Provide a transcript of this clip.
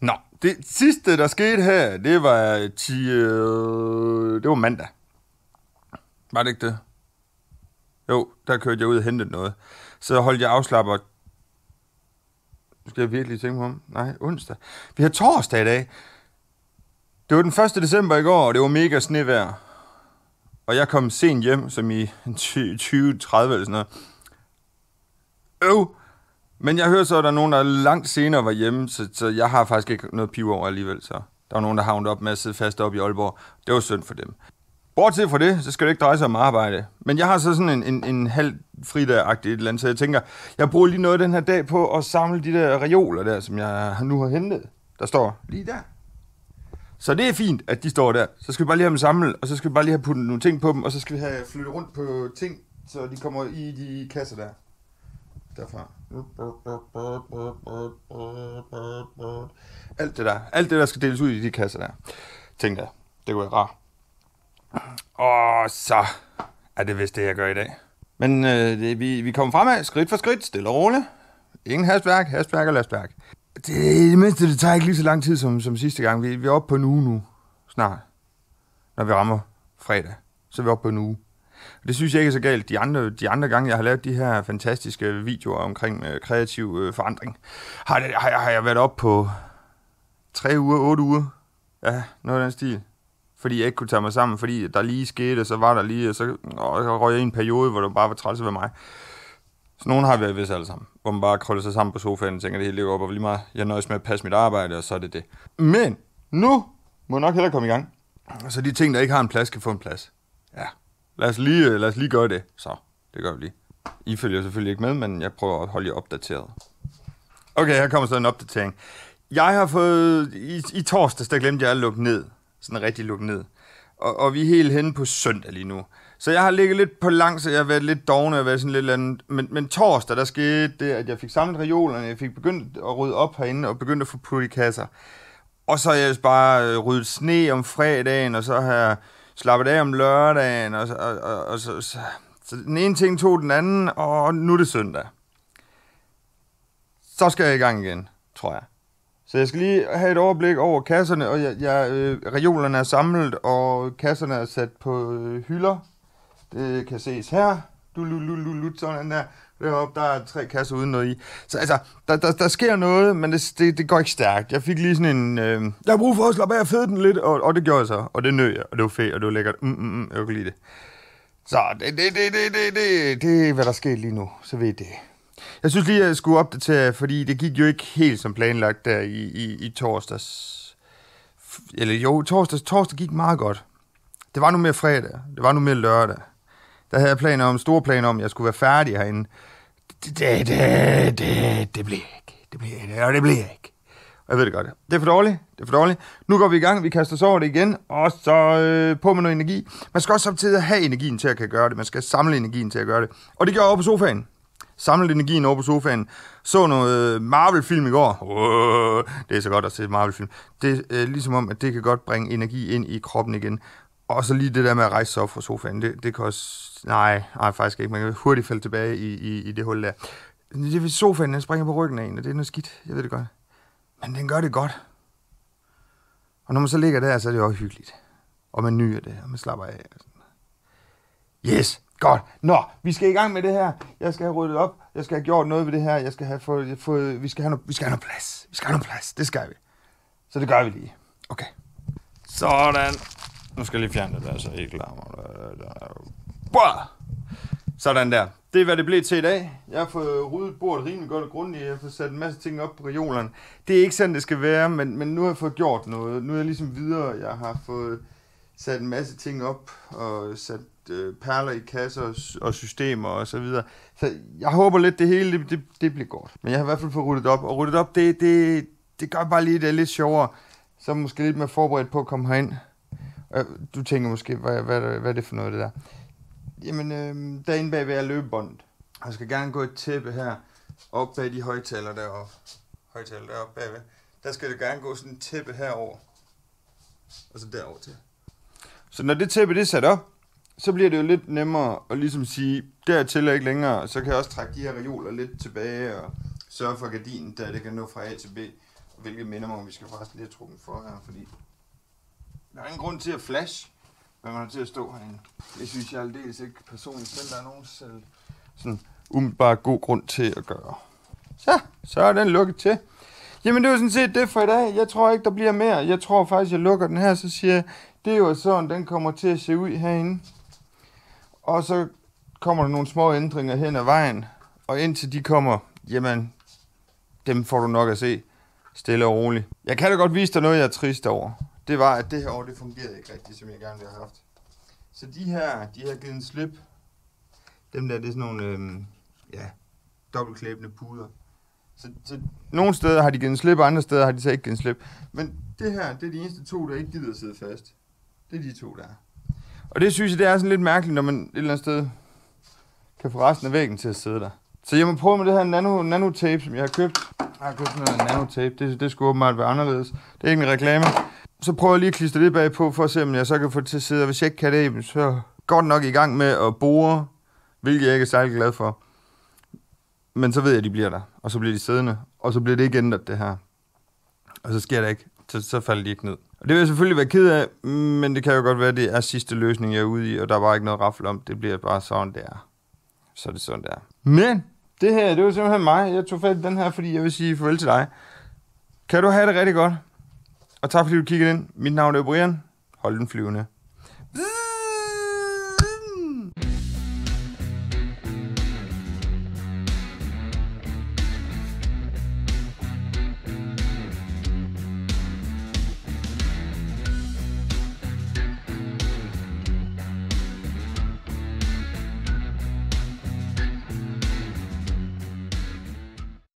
Nå, det sidste, der skete her, det var 10, øh, det var mandag. Var det ikke det? Jo, der kørte jeg ud og hentede noget. Så holdt jeg afslapper nu skal jeg virkelig tænke på ham? Nej, onsdag. Vi har torsdag i dag. Det var den 1. december i går, og det var mega snevejr. Og jeg kom sent hjem, som i 20, 30 eller sådan noget. Øv, men jeg hører så, at der er nogen, der langt senere var hjemme, så, så jeg har faktisk ikke noget piv over alligevel. Så der var nogen, der havnede op med at sidde fast op i Aalborg. Det var synd for dem. Bortset fra det, så skal det ikke dreje sig om arbejde. Men jeg har så sådan en, en, en halv fridag-agtig et eller andet, så jeg tænker, jeg bruger lige noget den her dag på at samle de der reoler der, som jeg nu har hentet. Der står lige der. Så det er fint, at de står der. Så skal vi bare lige have dem samlet, og så skal vi bare lige have puttet nogle ting på dem, og så skal vi have flyttet rundt på ting, så de kommer i de kasser der derfra. Alt det der. Alt det, der skal deles ud i de kasser der. Tænker jeg, det kunne være rart. Og så er det vist det, jeg gør i dag. Men øh, det, vi, vi kommer fremad, skridt for skridt, stille og roligt. Ingen hastværk, hastværk og lastværk. Det, det mindste, det tager ikke lige så lang tid som, som sidste gang. Vi, vi er oppe på en uge nu, snart. Når vi rammer fredag, så er vi oppe på en uge. Det synes jeg ikke er så galt. De andre, de andre gange, jeg har lavet de her fantastiske videoer omkring øh, kreativ øh, forandring, har, det, har, jeg, har jeg været op på tre uger, otte uger. Ja, noget af den stil. Fordi jeg ikke kunne tage mig sammen, fordi der lige skete, og så var der lige, og så, og så røg jeg i en periode, hvor det bare var træls ved mig. Så nogen har været vist alle sammen, hvor man bare krøller sig sammen på sofaen og tænker, det hele ligger op, og lige meget, jeg nøjes med at passe mit arbejde, og så er det det. Men nu må jeg nok hellere komme i gang. Så de ting, der ikke har en plads, kan få en plads. Ja lad os lige, øh, lad os lige gøre det. Så, det gør vi lige. I følger selvfølgelig ikke med, men jeg prøver at holde jer opdateret. Okay, her kommer så en opdatering. Jeg har fået... I, i torsdags, der glemte jeg at lukke ned. Sådan rigtig lukke ned. Og, og vi er helt henne på søndag lige nu. Så jeg har ligget lidt på langs, så jeg har været lidt doven, og været sådan lidt andet. Men, men torsdag, der skete det, at jeg fik samlet reolerne, jeg fik begyndt at rydde op herinde, og begyndt at få puttet i kasser. Og så har jeg bare øh, ryddet sne om fredagen, og så har jeg slappet af om lørdagen, og, og, og, og så, så, så den ene ting tog den anden, og nu er det søndag. Så skal jeg i gang igen, tror jeg. Så jeg skal lige have et overblik over kasserne, og jeg, jeg, øh, reolerne er samlet, og kasserne er sat på øh, hylder. Det kan ses her du, du, du, du, du, sådan der. Deroppe, der er tre kasser uden noget i. Så altså, der, der, der sker noget, men det, det, det går ikke stærkt. Jeg fik lige sådan en... Øh, jeg har brug for at slappe af og fede den lidt, og, og det gjorde jeg så. Og det nød jeg, og det var fedt, og det var lækkert. Mm, mm, mm, jeg kunne lide det. Så det, det, det, det, det, det, det er, hvad der sker lige nu. Så ved det. Jeg synes lige, jeg skulle opdatere, fordi det gik jo ikke helt som planlagt der i, i, i torsdags. Eller jo, torsdags, torsdag gik meget godt. Det var nu mere fredag, det var nu mere lørdag der havde jeg planer om, store planer om, at jeg skulle være færdig herinde. Det, det, det, det, det bliver ikke. Det bliver ikke. Og det bliver ikke. Og jeg ved det godt. Det er for dårligt. Det er for dårligt. Nu går vi i gang. Vi kaster os over det igen. Og så øh, på med noget energi. Man skal også samtidig have energien til at kan gøre det. Man skal samle energien til at gøre det. Og det gjorde jeg over på sofaen. Samlede energien over på sofaen. Så noget øh, Marvel-film i går. Oh, det er så godt at se Marvel-film. Det er øh, ligesom om, at det kan godt bringe energi ind i kroppen igen. Og så lige det der med at rejse sig op fra sofaen, det, det kan også... Nej, nej, faktisk ikke. Man kan hurtigt falde tilbage i, i, i det hul der. Det er sofaen, den springer på ryggen af en, og det er noget skidt. Jeg ved det godt. Men den gør det godt. Og når man så ligger der, så er det jo også hyggeligt. Og man nyder det, og man slapper af. Yes, godt. Nå, vi skal i gang med det her. Jeg skal have ryddet op. Jeg skal have gjort noget ved det her. Jeg skal have fået, fået vi, skal have no, vi skal have noget plads. Vi skal have noget plads. Det skal vi. Så det gør vi lige. Okay. Sådan. Nu skal jeg lige fjerne det der, så ikke larmer. Øh, sådan der. Det er, hvad det blev til i dag. Jeg har fået ryddet bordet rimelig godt og grundigt. Jeg har fået sat en masse ting op på reolerne. Det er ikke sådan, det skal være, men, men nu har jeg fået gjort noget. Nu er jeg ligesom videre. Jeg har fået sat en masse ting op og sat øh, perler i kasser og, og systemer og så videre. Så jeg håber lidt, det hele det, det, det bliver godt. Men jeg har i hvert fald fået ryddet op. Og ryddet op, det, det, det gør bare lige, det er lidt sjovere. Så måske lidt mere forberedt på at komme herind. Øh, du tænker måske, hvad, hvad, hvad er det for noget, det der? Jamen, øh, derinde ved er løbebåndet. Jeg skal gerne gå et tæppe her, op bag de højtaler deroppe. Højtaler deroppe bagved. Der skal det gerne gå sådan et tæppe herover. Og så derover til. Så når det tæppe det er sat op, så bliver det jo lidt nemmere at ligesom sige, dertil er ikke længere, så kan jeg også trække de her reoler lidt tilbage og sørge for gardinen, der det kan nå fra A til B, hvilket minder mig om, vi skal faktisk lige have trukket for her, fordi der er ingen grund til at flash, hvad man har til at stå herinde. Det synes jeg aldeles ikke personligt selv, der er nogen selv sådan umiddelbart god grund til at gøre. Så, så er den lukket til. Jamen det var sådan set det for i dag. Jeg tror ikke, der bliver mere. Jeg tror faktisk, jeg lukker den her, så siger jeg, det er jo sådan, den kommer til at se ud herinde. Og så kommer der nogle små ændringer hen ad vejen. Og indtil de kommer, jamen, dem får du nok at se stille og roligt. Jeg kan da godt vise dig noget, jeg er trist over det var, at det her år, det fungerede ikke rigtigt, som jeg gerne ville have haft. Så de her, de har givet en slip. Dem der, det er sådan nogle, øh, ja, dobbeltklæbende puder. Så, så nogle steder har de givet en slip, og andre steder har de så ikke givet en slip. Men det her, det er de eneste to, der ikke gider at sidde fast. Det er de to, der Og det synes jeg, det er sådan lidt mærkeligt, når man et eller andet sted kan få resten af væggen til at sidde der. Så jeg må prøve med det her nano, nanotape, som jeg har købt. Jeg har købt sådan noget nanotape. Det, det skulle åbenbart være anderledes. Det er ikke en reklame så prøver jeg lige at klistre det bagpå, for at se, om jeg så kan få det til at sidde. Og hvis jeg ikke kan det, så går det nok i gang med at bore, hvilket jeg ikke er særlig glad for. Men så ved jeg, at de bliver der, og så bliver de siddende, og så bliver det ikke ændret, det her. Og så sker det ikke, så, så falder de ikke ned. Og det vil jeg selvfølgelig være ked af, men det kan jo godt være, at det er sidste løsning, jeg er ude i, og der er bare ikke noget raffel om. Det bliver bare sådan, det er. Så er det sådan, det er. Men det her, det var simpelthen mig. Jeg tog fat i den her, fordi jeg vil sige farvel til dig. Kan du have det rigtig godt? og tak fordi du kiggede ind. Mit navn er Brian. Hold den flyvende.